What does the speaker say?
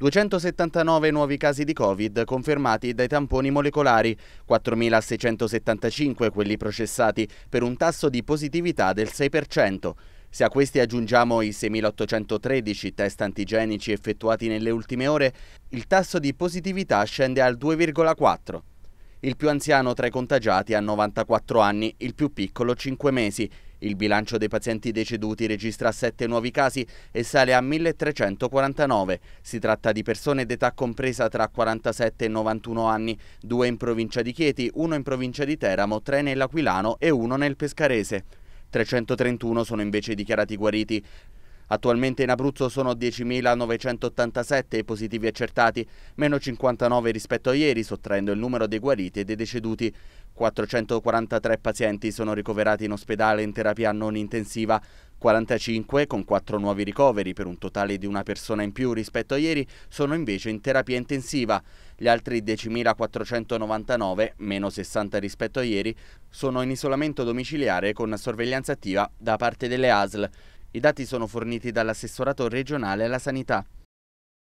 279 nuovi casi di Covid confermati dai tamponi molecolari, 4.675 quelli processati per un tasso di positività del 6%. Se a questi aggiungiamo i 6.813 test antigenici effettuati nelle ultime ore, il tasso di positività scende al 2,4. Il più anziano tra i contagiati ha 94 anni, il più piccolo 5 mesi, il bilancio dei pazienti deceduti registra 7 nuovi casi e sale a 1349. Si tratta di persone d'età compresa tra 47 e 91 anni, due in provincia di Chieti, uno in provincia di Teramo, tre nell'Aquilano e uno nel Pescarese. 331 sono invece dichiarati guariti. Attualmente in Abruzzo sono 10.987 i positivi accertati, meno 59 rispetto a ieri, sottraendo il numero dei guariti e dei deceduti. 443 pazienti sono ricoverati in ospedale in terapia non intensiva, 45 con 4 nuovi ricoveri per un totale di una persona in più rispetto a ieri sono invece in terapia intensiva. Gli altri 10.499, meno 60 rispetto a ieri, sono in isolamento domiciliare con sorveglianza attiva da parte delle ASL. I dati sono forniti dall'assessorato regionale alla sanità.